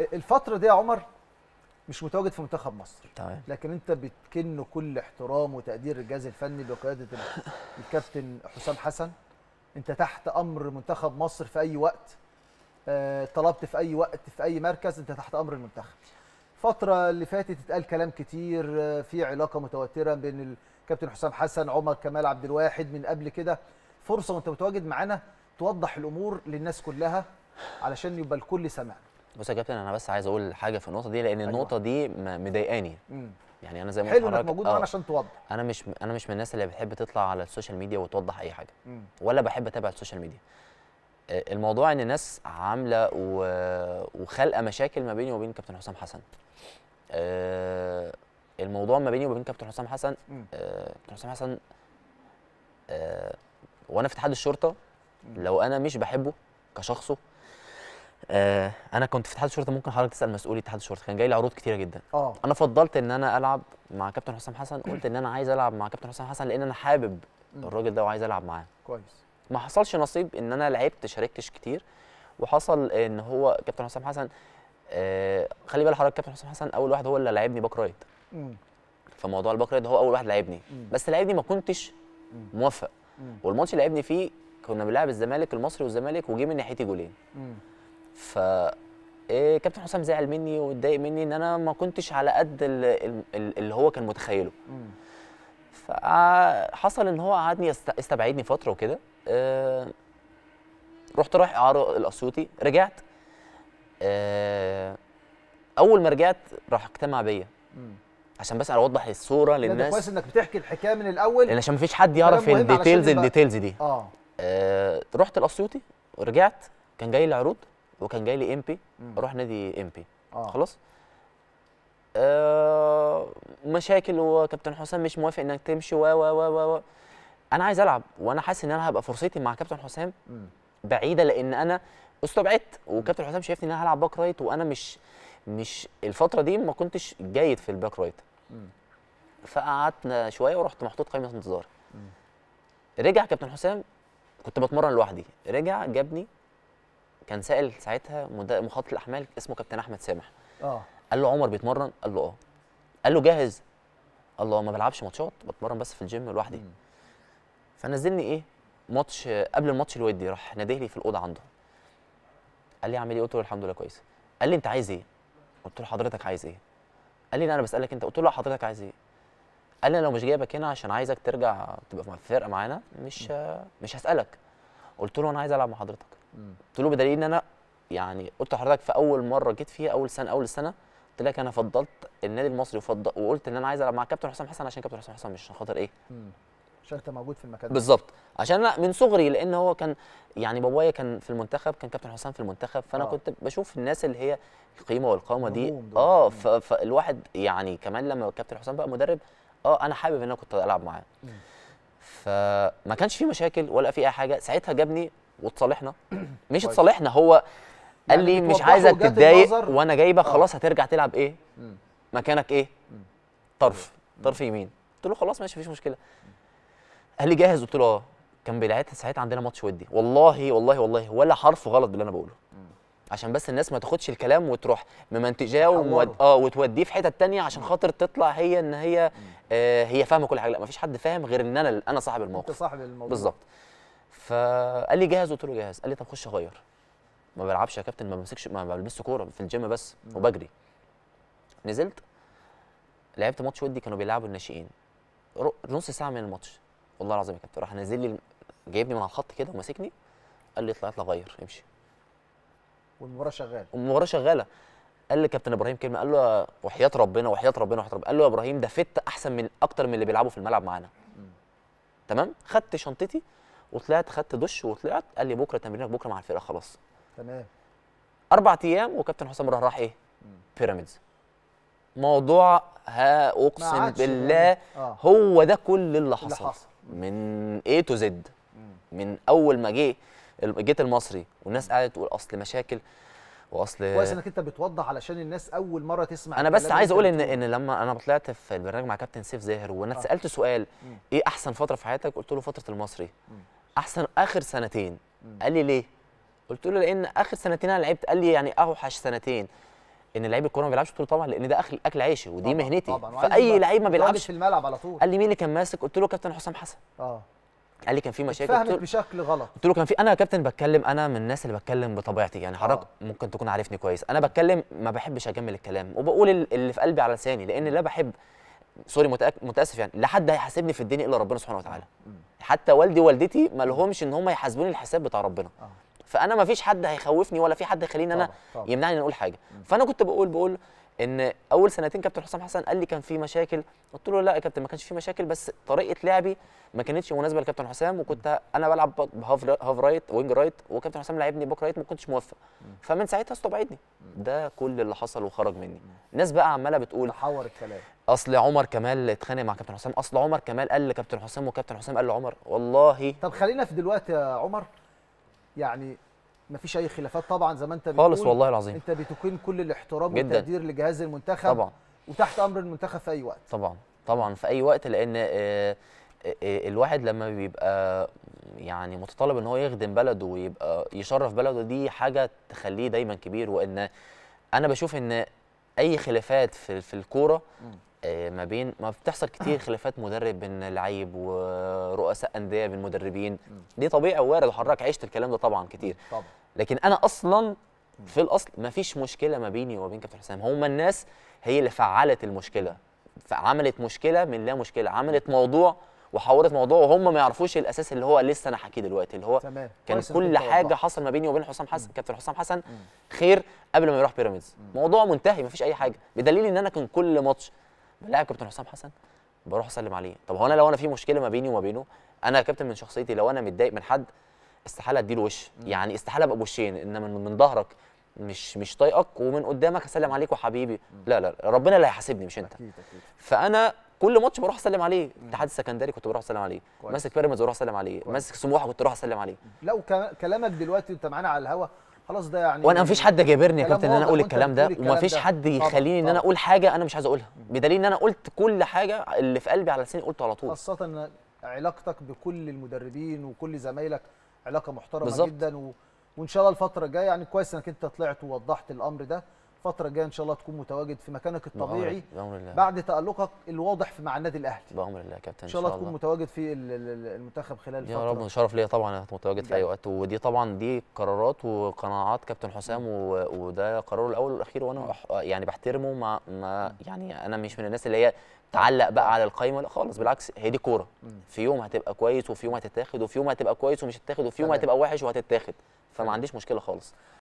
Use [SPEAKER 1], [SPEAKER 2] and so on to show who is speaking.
[SPEAKER 1] الفتره دي يا عمر مش متواجد في منتخب مصر طيب. لكن انت بتكن كل احترام وتقدير الجهاز الفني بقياده الكابتن حسام حسن انت تحت امر منتخب مصر في اي وقت آه، طلبت في اي وقت في اي مركز انت تحت امر المنتخب الفتره اللي فاتت اتقال كلام كتير آه، في علاقه متوتره بين الكابتن حسام حسن عمر كمال عبد الواحد من قبل كده فرصه وانت متواجد معانا توضح الامور للناس كلها علشان يبقى الكل سمعنا
[SPEAKER 2] بص يا كابتن انا بس عايز اقول حاجه في النقطه دي لان أيوة. النقطه دي مضايقاني يعني انا زي ما حلو انك موجود معانا آه، عشان توضح انا مش انا مش من الناس اللي بتحب تطلع على السوشيال ميديا وتوضح اي حاجه مم. ولا بحب اتابع السوشيال ميديا آه، الموضوع ان الناس عامله و... وخالقه مشاكل ما بيني وبين كابتن حسام حسن أه الموضوع ما بيني وبين كابتن حسام حسن أه كابتن حسام حسن أه وانا في اتحاد الشرطه لو انا مش بحبه كشخصه آه، انا كنت في اتحاد الشرطه ممكن حضرتك تسال مسؤولي اتحاد الشرطه كان جاي لي عروض كتيره جدا أوه. انا فضلت ان انا العب مع كابتن حسام حسن قلت ان انا عايز العب مع كابتن حسام حسن لان انا حابب الراجل ده وعايز العب معاه كويس ما حصلش نصيب ان انا لعبت شاركتش كتير وحصل ان هو كابتن حسام حسن آه خلي بال حضرتك كابتن حسام حسن اول واحد هو اللي لعبني باك رايت فموضوع الباك رايت هو اول واحد لعبني بس لعبني ما كنتش موفق والماتش اللي لعبني فيه كنا بنلعب الزمالك المصري والزمالك وجي من ناحيتي جولين ف إيه، كابتن حسام زعل مني واتضايق مني ان انا ما كنتش على قد اللي هو كان متخيله فحصل ان هو قعدني استبعدني فتره وكده آه، رحت رايح اعاره الاسيوطي رجعت آه، اول ما رجعت راح اجتمع بيا عشان بس اوضح الصوره للناس كويس انك
[SPEAKER 1] بتحكي الحكايه من الاول عشان مفيش حد يعرف الديتيلز الديتيلز دي آه.
[SPEAKER 2] اه, رحت الاسيوطي ورجعت كان جاي لي عروض وكان جاي لي امبي اروح نادي امبي آه. خلاص آه مشاكل وكابتن حسام مش موافق انك تمشي و و و و انا عايز العب وانا حاسس ان انا هبقى فرصتي مع كابتن حسام بعيده لان انا استبعدت وكابتن حسام شايفني ان انا هلعب باك رايت وانا مش مش الفتره دي ما كنتش جيد في الباك رايت فقعدنا شويه ورحت محطوط قائمه انتظار رجع كابتن حسام كنت بتمرن لوحدي رجع جابني كان سائل ساعتها مخطط الاحمال اسمه كابتن احمد سامح اه قال له عمر بيتمرن قال له اه قال له جاهز الله ما بلعبش ماتشات بتمرن بس في الجيم لوحدي فنزلني ايه ماتش قبل الماتش الودي راح ناديه لي في الاوضه عنده قال لي اعمل ايه قلت له الحمد لله كويس قال لي انت عايز ايه قلت له حضرتك عايز ايه قال لي لا انا بسالك انت قلت له حضرتك عايز ايه قال لي لو مش جايبك هنا عشان عايزك ترجع تبقى في الفرقه معانا مش مش هسالك قلت له انا عايز العب مع حضرتك قلت له بدليل ان انا يعني قلت لحضرتك في اول مره جيت فيها اول سنه اول السنه قلت لك انا فضلت النادي المصري وفضل وقلت ان انا عايز العب مع كابتن حسام حسن عشان كابتن حسام حسن مش عشان خاطر ايه
[SPEAKER 1] عشان انت موجود في المكان بالظبط
[SPEAKER 2] عشان انا من صغري لان هو كان يعني بابايا كان في المنتخب كان كابتن حسام في المنتخب فانا آه. كنت بشوف الناس اللي هي القيمه والقامه دي اه فالواحد يعني كمان لما كابتن حسام بقى مدرب اه انا حابب ان انا كنت العب معاه فما كانش في مشاكل ولا في اي حاجه ساعتها جابني وتصالحنا مش طيب. تصالحنا هو قال يعني لي مش عايزك تتضايق وانا جايبك آه. خلاص هترجع تلعب ايه مكانك ايه طرف طيب. طرف يمين قلت له خلاص ماشي مفيش مشكله قال لي جاهز قلت له اه كان بيلعب ساعتها عندنا ماتش ودي والله والله والله ولا حرف غلط باللي انا بقوله عشان بس الناس ما تاخدش الكلام وتروح ممنتجاه ومود... اه وتوديه في حته تانية عشان خاطر تطلع هي ان هي آه هي فاهمه كل حاجه لا مفيش حد فاهم غير ان انا انا صاحب الموقف انت
[SPEAKER 1] صاحب الموضوع بالظبط
[SPEAKER 2] فقال لي جاهز قلت له جاهز قال لي طب خش اغير ما بلعبش يا كابتن ما بمسكش ما بلبسش كوره في الجيم بس وبجري نزلت لعبت ماتش ودي كانوا بيلعبوا الناشئين نص ساعه من الماتش والله العظيم يا كابتن راح نازل لي جايبني من على الخط كده وماسكني قال لي اطلع اطلع غير امشي
[SPEAKER 1] والمباراه شغاله
[SPEAKER 2] والمباراه شغاله قال لي كابتن ابراهيم كلمه قال له وحياه ربنا وحياه ربنا وحياه ربنا قال له يا ابراهيم ده فت احسن من اكتر من اللي بيلعبوا في الملعب معانا تمام خدت شنطتي وطلعت خدت دش وطلعت قال لي بكره تمرينك بكره مع الفرقه خلاص تمام اربع ايام وكابتن حسام راح راح ايه بيراميدز موضوع ها اقسم بالله يعني. آه. هو ده كل اللي حصل, اللي حصل. من اي تو زد من اول ما جه جيت المصري والناس قعدت تقول اصل مشاكل واصل كويس انك
[SPEAKER 1] انت بتوضح علشان الناس اول مره تسمع انا بس عايز اقول ان ان
[SPEAKER 2] لما انا طلعت في البرنامج مع كابتن سيف زاهر وانا اتسالت آه. سؤال مم. ايه احسن فتره في حياتك قلت له فتره المصري مم. احسن اخر سنتين قال لي ليه قلت له لان اخر سنتين انا لعبت قال لي يعني اوحش سنتين ان لعيب الكوره ما بيلعبش طول طبعا لان ده اخر اكل عيشي ودي طبعًا مهنتي طبعًا فاي لعيب ما بيلعبش في الملعب على طول قال لي مين اللي كان ماسك قلت له كابتن حسام حسن اه قال لي كان في مشاكل فهمت بشكل غلط قلت له كان في انا يا كابتن بتكلم انا من الناس اللي بتكلم بطبيعتي يعني حضرتك آه. ممكن تكون عارفني كويس انا بتكلم ما بحبش اجمل الكلام وبقول اللي في قلبي على لساني لان لا بحب سوري متاسف يعني لا حد هيحاسبني في الدنيا الا ربنا سبحانه وتعالى آه. حتى والدي ووالدتي ما لهمش ان هم يحاسبوني الحساب بتاع ربنا آه. فانا ما فيش حد هيخوفني ولا في حد هيخليني انا يمنعني ان اقول حاجه فانا كنت بقول بقول ان اول سنتين كابتن حسام حسن قال لي كان في مشاكل قلت له لا يا كابتن ما كانش في مشاكل بس طريقه لعبي ما كانتش مناسبه لكابتن حسام وكنت انا بلعب هاف رايت وينج رايت وكابتن حسام لعبني باك رايت ما كنتش موفق فمن ساعتها استبعدني ده كل اللي حصل وخرج مني الناس بقى عماله بتقول تحور الكلام اصل عمر كمال اتخانق مع كابتن حسام اصل عمر كمال قال لكابتن حسام وكابتن حسام قال لعمر والله طب خلينا في دلوقتي يا عمر يعني مفيش اي خلافات طبعا زي ما انت بتقول خالص والله العظيم انت بتقيم كل
[SPEAKER 1] الاحترام والتقدير لجهاز المنتخب طبعا وتحت امر المنتخب في اي وقت
[SPEAKER 2] طبعا طبعا في اي وقت لان آه، آه، آه، الواحد لما بيبقى يعني متطلب ان هو يخدم بلده ويبقى يشرف بلده دي حاجه تخليه دايما كبير وان انا بشوف ان اي خلافات في الكوره آه، ما بين ما بتحصل كتير آه. خلافات مدرب بين لعيب ورؤساء انديه بين مدربين دي طبيعي وارد وحضرتك عشت الكلام ده طبعا كتير طبعا لكن انا اصلا في الاصل ما فيش مشكله ما بيني وما بين كابتن حسام هم الناس هي اللي فعلت المشكله فعملت مشكله من لا مشكله عملت موضوع وحورت موضوع وهم ما يعرفوش الاساس اللي هو لسه انا حكيه دلوقتي اللي هو تمام. كان كل حاجه حصل ما بيني وبين حسام حسن كابتن حسام حسن خير قبل ما يروح بيراميدز موضوع منتهي ما فيش اي حاجه بدليل ان انا كان كل ماتش لا كابتن حسام حسن بروح اسلم عليه طب هو انا لو انا في مشكله ما بيني وما بينه انا يا كابتن من شخصيتي لو انا متضايق من حد استحاله اديله وش يعني استحاله ابقى بوشين انما من, ظهرك مش مش طايقك ومن قدامك اسلم عليك وحبيبي لا لا ربنا اللي هيحاسبني مش انت أكيد أكيد. فانا كل ماتش بروح اسلم عليه اتحاد السكندري كنت بروح اسلم عليه ماسك بيراميدز بروح اسلم عليه ماسك سموحه كنت بروح اسلم عليه
[SPEAKER 1] لو كلامك دلوقتي انت معانا على الهوا خلاص ده يعني وانا مفيش حد جابرني يا كابتن ان انا اقول الكلام ده ومفيش حد يخليني ان انا اقول حاجه
[SPEAKER 2] انا مش عايز اقولها بدليل ان انا قلت كل حاجه اللي في قلبي على لساني قلته على طول خاصه
[SPEAKER 1] ان علاقتك بكل المدربين وكل زمايلك علاقه محترمه بالزبط. جدا و... وان شاء الله الفتره الجايه يعني كويس انك انت طلعت ووضحت الامر ده الفتره الجايه ان شاء الله تكون متواجد في مكانك الطبيعي بأمر الله. بعد تالقك الواضح في مع النادي الاهلي
[SPEAKER 2] بامر الله يا كابتن ان شاء الله تكون
[SPEAKER 1] متواجد في المنتخب خلال الفتره يا رب
[SPEAKER 2] شرف ليا طبعا انك متواجد في اي وقت ودي طبعا دي قرارات وقناعات كابتن حسام وده قراره الاول والاخير وانا يعني بحترمه ما, ما يعني انا مش من الناس اللي هي تعلق بقى على القايمه لا خالص بالعكس هي دي كوره في يوم هتبقى كويس وفي يوم هتتاخد وفي يوم هتبقى كويس ومش هتتاخد وفي يوم هتبقى وحش وهتتاخد فما عنديش مشكله خالص